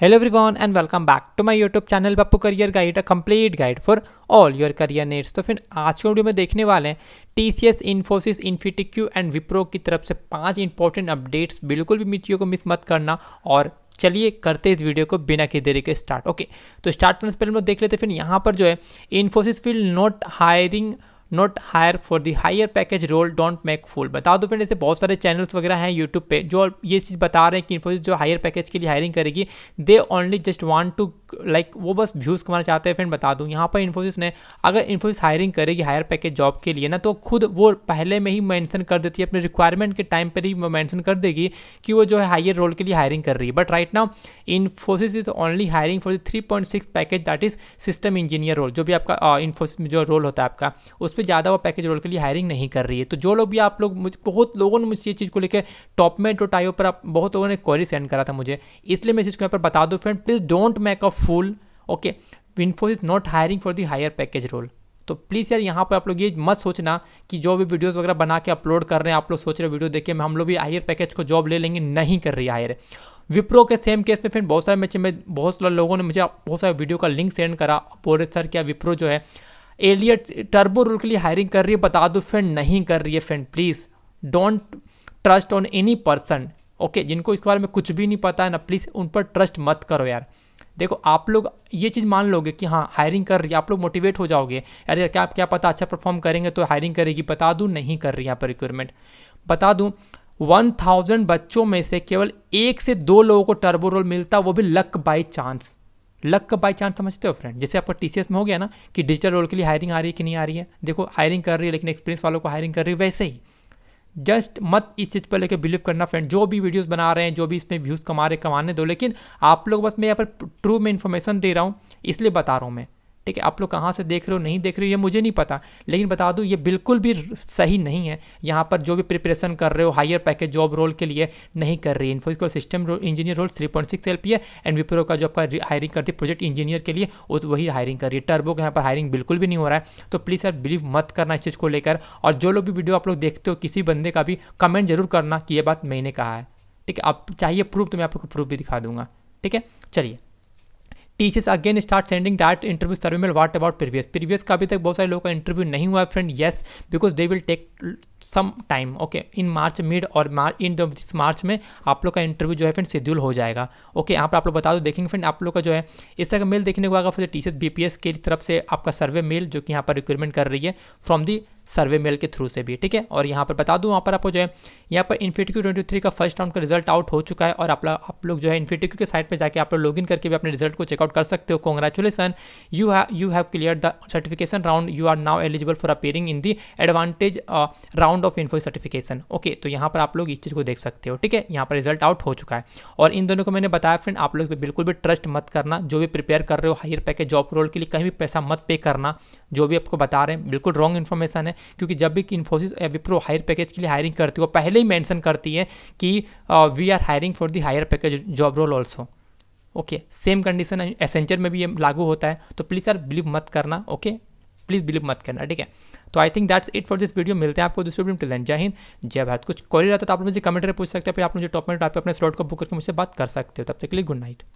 hello everyone and welcome back to my YouTube channel Pappu career guide a complete guide for all your career needs तो फिर आज के video में देखने वाले हैं T C S Infosys InfyTQ and Wipro की तरफ से पांच इंपॉर्टेंट अपडेट्स बिल्कुल भी मिट्टियों को मिस मत करना और चलिए करते इस वीडियो को बिना किसी देरी के स्टार्ट ओके तो स्टार्ट करने से पहले हम लोग देख लेते फिर यहाँ पर जो है Infosys will not hiring not hire for the higher package role don't make fool बता दो फिर ऐसे बहुत सारे चैनल्स वगैरह हैं यूट्यूब पे जो ये चीज़ बता रहे हैं कि इन्फोसिस जो हायर पैकेज के लिए हायरिंग करेगी they only just want to like वो बस व्यूज़ कमाना चाहते हैं फ्रेंड बता दूँ यहाँ पर इन्फोसिस ने अगर इन्फोसिस हायरिंग करेगी हायर पैकेज जॉब के लिए ना तो खुद वो पहले में ही मैंसन कर देती है अपने रिक्वायरमेंट के टाइम पर ही मैंसन कर देगी कि वो जो है हायर रोल के लिए हायरिंग कर रही है but right now Infosys is only hiring for the three point six package that is system engineer role जो भी आपका इन्फोसिस uh, में जो रोल होता है आपका उस पर ज़्यादा वो पैकेज रोल के लिए हायरिंग नहीं कर रही है तो जो लोग भी आप लोग बहुत लोगों ने मुझसे ये चीज़ को लेकर टॉप में डॉट पर आप बहुत लोगों ने क्वेरी सेंड करा था मुझे इसलिए मैं इसको चीज़ को यहाँ पर बता दूँ friend please don't make a fool okay विन्फो is not hiring for the higher package role तो प्लीज़ यार यहाँ पर आप लोग ये मत सोचना कि जो भी वीडियोस वगैरह बना के अपलोड कर रहे हैं आप लोग सोच रहे वीडियो देखिए हम लोग भी हायर पैकेज को जॉब ले लेंगे नहीं कर रही हायर विप्रो के सेम केस में फ्रेंड बहुत सारे मैच में बहुत सारे लोगों ने मुझे बहुत सारे वीडियो का लिंक सेंड करा बोल रहे सर क्या विप्रो जो है एलियट टर्बो रोल के लिए हायरिंग कर रही है बता दो फ्रेंड नहीं कर रही है friend please don't trust on any person okay जिनको इसके बारे में कुछ भी नहीं पता है ना प्लीज़ उन पर ट्रस्ट मत करो यार देखो आप लोग ये चीज़ मान लोगे कि हाँ हायरिंग कर रही है आप लोग मोटिवेट हो जाओगे अरे क्या क्या पता अच्छा परफॉर्म करेंगे तो हायरिंग करेगी बता दूँ नहीं कर रही यहाँ पर रिक्वायरमेंट बता दूँ वन थाउजेंड बच्चों में से केवल एक से दो लोगों को टर्बो रोल मिलता वो भी लक बाई चांस लक का बाई चांस समझते हो फ्रेंड जैसे आपका टी में हो गया ना कि डिजिटल रोल के लिए हायरिंग आ रही है कि नहीं आ रही है देखो हायरिंग कर रही है लेकिन एक्सपीरियंस वालों को हायरिंग कर रही है वैसे ही जस्ट मत इस चीज़ पर लेकर बिलीव करना फ्रेंड जो भी वीडियोस बना रहे हैं जो भी इसमें व्यूज़ कमा रहे कमाने दो लेकिन आप लोग बस मैं यहाँ पर ट्रू में इन्फॉर्मेशन दे रहा हूँ इसलिए बता रहा हूँ मैं ठीक है आप लोग कहाँ से देख रहे हो नहीं देख रहे हो ये मुझे नहीं पता लेकिन बता दूँ ये बिल्कुल भी सही नहीं है यहाँ पर जो भी प्रिपरेशन कर रहे हो हायर पैकेज जॉब रोल के लिए नहीं कर रही है Infosys system engineer role three point six L P है एंड विप्रो का जो आपका हायरिंग करती है प्रोजेक्ट इंजीनियर के लिए वो तो वही हायरिंग कर रही है टर्बो का यहाँ पर हायरिंग बिल्कुल भी नहीं हो रहा है तो प्लीज़ सर बिलीव मत करना इस चीज़ को लेकर और जो लोग भी वीडियो आप लोग देखते हो किसी बंदे का भी कमेंट जरूर करना कि ये बात मैंने कहा है ठीक है आप चाहिए प्रूफ तो मैं आपको प्रूफ भी दिखा दूंगा ठीक है चलिए teachers again start sending direct interview survey mail what about previous previous का अभी तक बहुत सारे लोगों का इंटरव्यू नहीं हुआ है friend yes because they will take some time okay in March mid और इन दिस मार्च में आप लोग का इंटरव्यू जो है फ्रेंड शेड्यूल हो जाएगा ओके यहाँ पर आप लोग बता दो देखेंगे फ्रेंड आप लोग का जो है इस तरह का मेल देखने को आएगा फिर टीचर्स बी पी एस की तरफ से आपका सर्वे मेल जो कि यहाँ पर रिक्वायरमेंट कर रही है फ्रॉम दी सर्वे मेल के थ्रू से भी ठीक है और यहाँ पर बता दूँ वहाँ पर आपको जो है यहाँ पर इन्फिटिक्यू ट्वेंटी थ्री का फर्स्ट राउंड का रिजल्ट आउट हो चुका है और आप लोग आप लोग जो है इन्फिटिक्यू के साइट पर जाकर आप लोग लॉग इन करके भी अपने रिजल्ट को चेकआउट कर सकते हो कॉन्ग्रेचुलेसन यू है you have clear the certification round you are now eligible for appearing in the advantage round of info certification okay तो यहाँ पर आप लोग इस चीज़ को देख सकते हो ठीक है यहाँ पर रिजल्ट आउट हो चुका है और इन दोनों को मैंने बताया फ्रेंड आप लोग बिल्कुल भी ट्रस्ट मत करना जो भी प्रिपेयर कर रहे हो हायर पैकेज जॉब रोल के लिए कहीं भी पैसा मत पे करना जो भी आपको बता रहे हैं बिल्कुल रॉन्ग इन्फॉर्मेशन है क्योंकि जब भी इन्फोसिस विप्रो हायर पैकेज के लिए हायरिंग करती है वो पहले ही मैंशन करती uh, है कि we are hiring for the higher package job role also okay same condition Accenture में भी ये लागू होता है तो प्लीज़ सर बिलीव मत करना ओके प्लीज़ बिलीव मत करना ठीक है तो I think that's it for this video मिलते हैं आपको दूसरे वीडियो टिल जय हिंद जय भारत कुछ क्वेरी रहता है तो आप मुझे कमेंट में पूछ सकते हैं फिर आप मुझे टॉप में आप अपने स्लॉट को बुक करके मुझसे बात कर सकते हो तब तक के लिए गुड नाइट